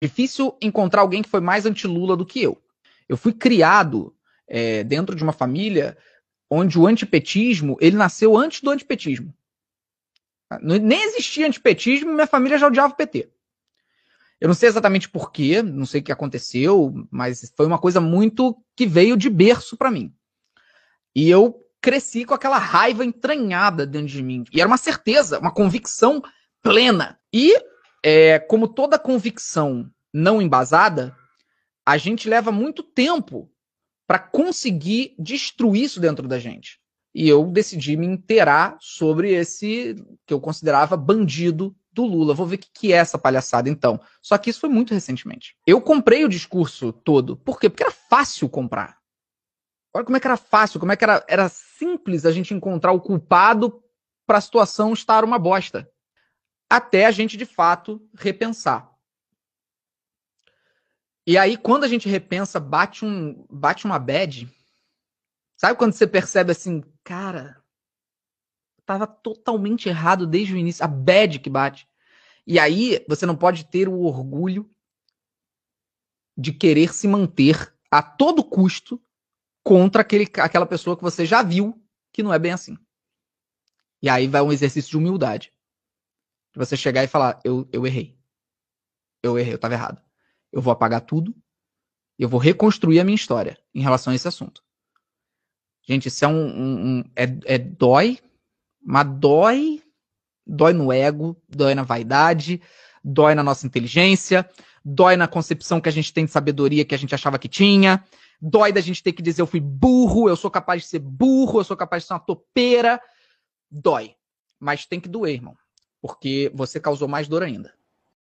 difícil encontrar alguém que foi mais anti-Lula do que eu. Eu fui criado é, dentro de uma família onde o antipetismo, ele nasceu antes do antipetismo. Nem existia antipetismo, minha família já odiava o PT. Eu não sei exatamente porquê, não sei o que aconteceu, mas foi uma coisa muito que veio de berço para mim. E eu cresci com aquela raiva entranhada dentro de mim. E era uma certeza, uma convicção plena. E é, como toda convicção não embasada, a gente leva muito tempo para conseguir destruir isso dentro da gente. E eu decidi me inteirar sobre esse que eu considerava bandido do Lula. Vou ver o que, que é essa palhaçada então. Só que isso foi muito recentemente. Eu comprei o discurso todo. Por quê? Porque era fácil comprar. Olha como é que era fácil, como é que era, era simples a gente encontrar o culpado para a situação estar uma bosta até a gente de fato repensar. E aí, quando a gente repensa, bate, um, bate uma bad. Sabe quando você percebe assim, cara, estava totalmente errado desde o início, a bad que bate. E aí, você não pode ter o orgulho de querer se manter a todo custo contra aquele, aquela pessoa que você já viu que não é bem assim. E aí vai um exercício de humildade de você chegar e falar: eu, eu errei. Eu errei, eu estava errado. Eu vou apagar tudo e eu vou reconstruir a minha história em relação a esse assunto. Gente, isso é um. um, um é, é dói, mas dói. Dói no ego, dói na vaidade, dói na nossa inteligência, dói na concepção que a gente tem de sabedoria que a gente achava que tinha, dói da gente ter que dizer eu fui burro, eu sou capaz de ser burro, eu sou capaz de ser uma topeira. Dói. Mas tem que doer, irmão porque você causou mais dor ainda.